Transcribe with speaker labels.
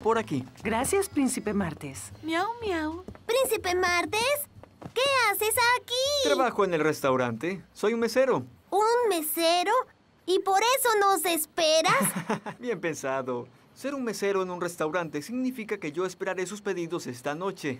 Speaker 1: Por aquí. Gracias, Príncipe Martes.
Speaker 2: Miau, miau. ¿Príncipe Martes? ¿Qué haces aquí?
Speaker 1: Trabajo en el restaurante. Soy un mesero.
Speaker 2: ¿Un mesero? ¿Y por eso nos esperas?
Speaker 1: Bien pensado. Ser un mesero en un restaurante significa que yo esperaré sus pedidos esta noche.